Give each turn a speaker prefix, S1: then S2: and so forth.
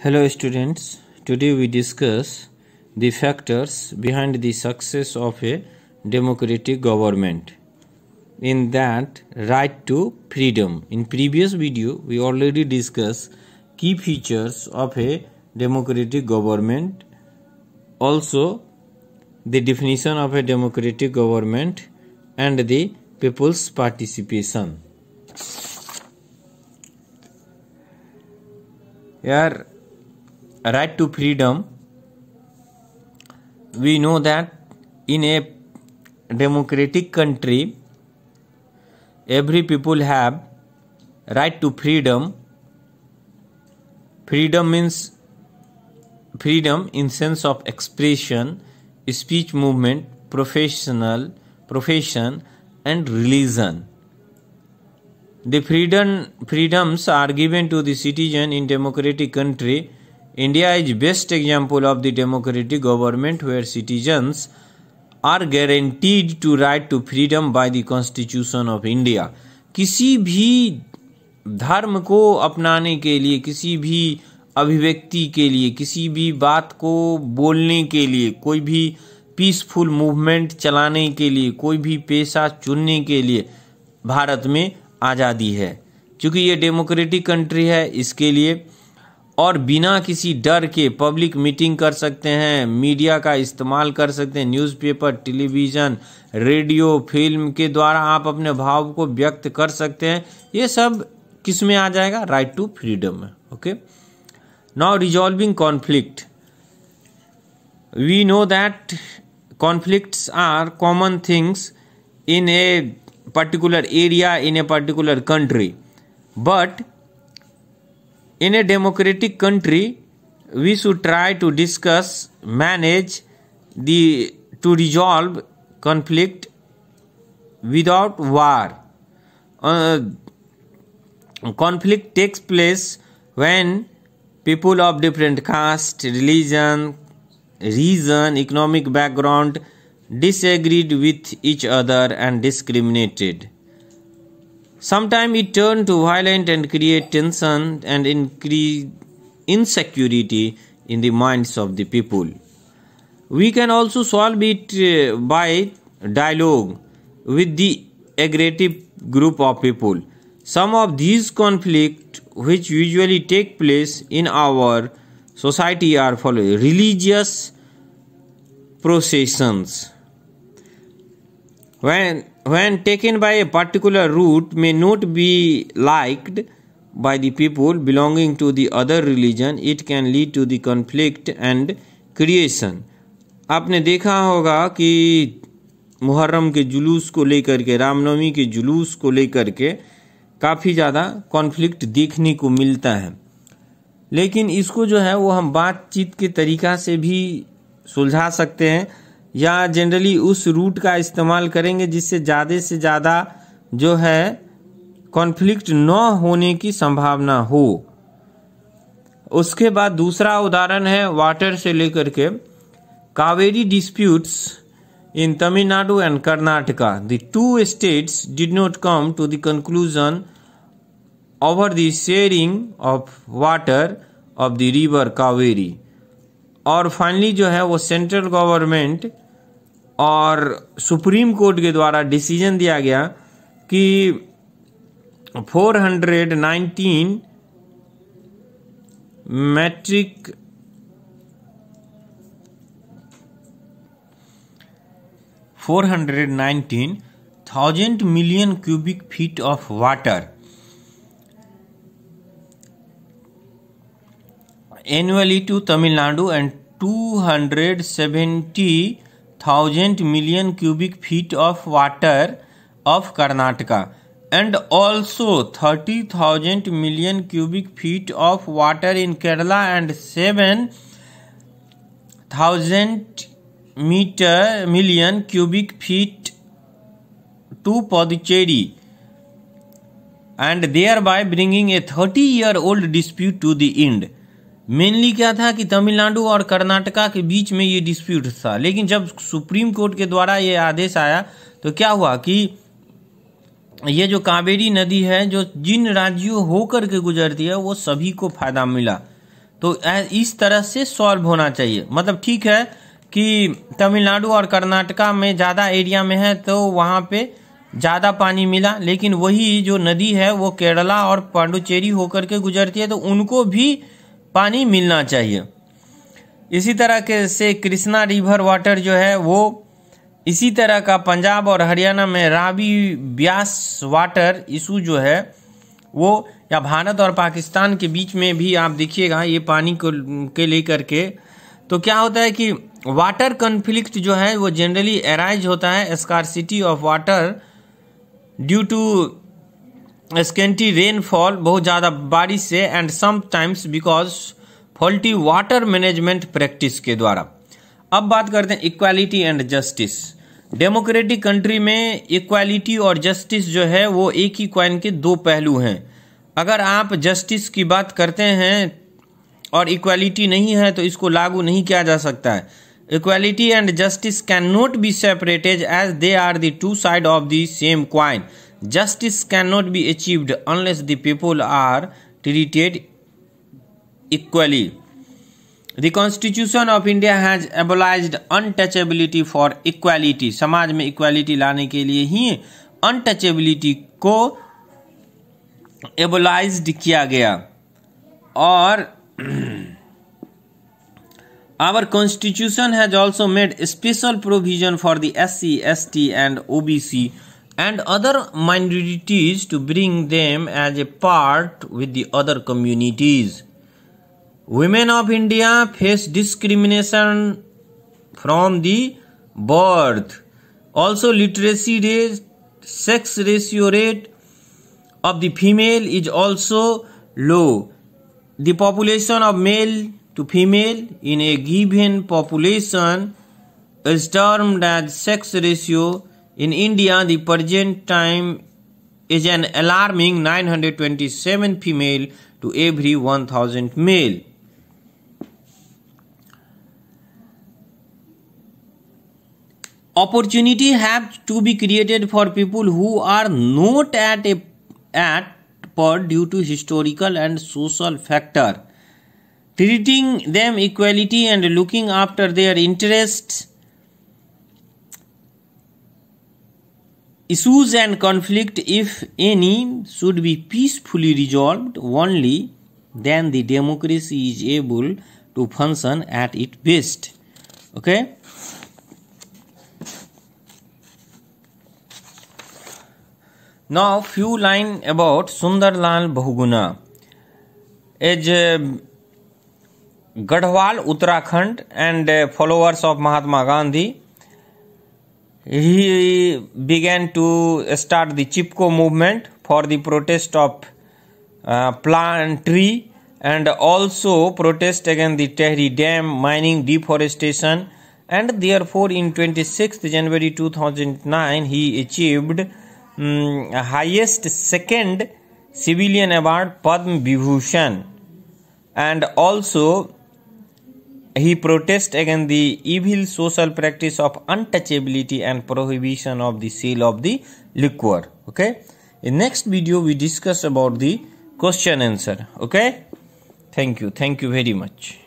S1: Hello students, today we discuss the factors behind the success of a democratic government. In that right to freedom. In previous video we already discussed key features of a democratic government. Also the definition of a democratic government and the people's participation. Here right to freedom we know that in a democratic country every people have right to freedom freedom means freedom in sense of expression speech movement professional profession and religion the freedom freedoms are given to the citizen in democratic country India is best example of the democratic government where citizens are guaranteed to right to freedom by the constitution of India. किसी भी धर्म को अपनाने के लिए किसी भी अभिव्यक्ति के लिए किसी भी बात को बोलने के लिए कोई भी पीसफुल मूवमेंट चलाने के लिए कोई भी पेशा चुनने के लिए भारत में आज़ादी है क्योंकि ये डेमोक्रेटिक कंट्री है इसके लिए और बिना किसी डर के पब्लिक मीटिंग कर सकते हैं मीडिया का इस्तेमाल कर सकते हैं न्यूज़पेपर टेलीविज़न रेडियो फिल्म के द्वारा आप अपने भाव को व्यक्त कर सकते हैं ये सब किस में आ जाएगा राइट टू फ्रीडम में okay now resolving conflict we know that conflict are common things in a particular area in a particular country but In a democratic country, we should try to discuss, manage the to resolve conflict without war. Uh, conflict takes place when people of different caste, religion, reason, economic background disagreed with each other and discriminated. Sometimes it turns to violence and create tension and increase insecurity in the minds of the people. We can also solve it uh, by dialogue with the aggressive group of people. Some of these conflicts, which usually take place in our society, are following religious processions. When when taken by a particular route may not be liked by the people belonging to the other religion it can lead to the conflict and creation आपने देखा होगा कि मुहर्रम के जुलूस को लेकर के रामनवमी के जुलूस को लेकर के काफ़ी ज़्यादा कॉन्फ्लिक्ट देखने को मिलता है लेकिन इसको जो है वो हम बातचीत के तरीका से भी सुलझा सकते हैं या जनरली उस रूट का इस्तेमाल करेंगे जिससे ज़्यादा से ज़्यादा जो है कॉन्फ्लिक्ट न होने की संभावना हो उसके बाद दूसरा उदाहरण है वाटर से लेकर के Kaveri disputes in Tamil Nadu and Karnataka the two states did not come to the conclusion over the sharing of water of the river Kaveri और फाइनली जो है वो सेंट्रल गवर्नमेंट और सुप्रीम कोर्ट के द्वारा डिसीजन दिया गया कि 419 metric four hundred nineteen thousand million cubic feet of water annually to Tamil Nadu and two hundred seventy thousand million cubic feet of water of Karnataka and also 30,000 million cubic feet of water in Kerala and 7,000 meter million cubic feet to Puducherry and thereby bringing a 30 year old dispute to the end mainly क्या था कि तमिलनाडु और कर्नाटका के बीच में ये dispute था लेकिन जब सुप्रीम कोर्ट के द्वारा ये आदेश आया तो क्या हुआ कि ये जो कावेरी नदी है जो जिन राज्यों होकर के गुजरती है वो सभी को फायदा मिला तो इस तरह से सॉल्व होना चाहिए मतलब ठीक है कि तमिलनाडु और कर्नाटका में ज़्यादा एरिया में है तो वहाँ पे ज़्यादा पानी मिला लेकिन वही जो नदी है वो केरला और पांडुचेरी होकर के गुजरती है तो उनको भी पानी मिलना चाहिए इसी तरह के से कृष्णा रिवर वाटर जो है वो इसी तरह का पंजाब और हरियाणा में रावी ब्यास वाटर इशू जो है वो या भारत और पाकिस्तान के बीच में भी आप देखिएगा ये पानी को के लेकर के तो क्या होता है कि वाटर कन्फ्लिक्ट जो है वो जनरली एराइज होता है scarcity of water due to scanty rainfall बहुत ज़्यादा बारिश से and times because faulty water management practice के द्वारा अब बात करते हैं equality and justice democratic country में इक्वालिटी और जस्टिस जो है वो एक ही क्वाइन के दो पहलू हैं अगर आप जस्टिस की बात करते हैं और इक्वालिटी नहीं है तो इसको लागू नहीं किया जा सकता है equality and justice cannot be separated as they are the two side of the same coin Justice cannot be achieved unless the people are treated equally. The Constitution of India has abolished untouchability for equality. समाज में equality लाने के लिए ही untouchability को abolished किया गया और our constitution has also made special provision for the SC, ST and OBC and other minorities to bring them as a part with the other communities. Women of India face discrimination from the birth. Also, literacy rate, sex ratio rate of the female is also low. The population of male to female in a given population is termed as sex ratio in India, the present time is an alarming 927 female to every 1000 male. Opportunity have to be created for people who are not at a at per due to historical and social factor. Treating them equality and looking after their interests issues and conflict if any should be peacefully resolved only then the democracy is able to function at its best okay now few line about sundarlal bahuguna as gadhwal uttarakhand and followers of mahatma gandhi he began to start the Chipko movement for the protest of uh, tree and also protest against the Tehri Dam mining deforestation and therefore in 26th January 2009 he achieved um, highest second civilian award Padma Vibhushan and also he protests against the evil social practice of untouchability and prohibition of the sale of the liquor. Okay. In next video, we discuss about the question answer. Okay. Thank you. Thank you very much.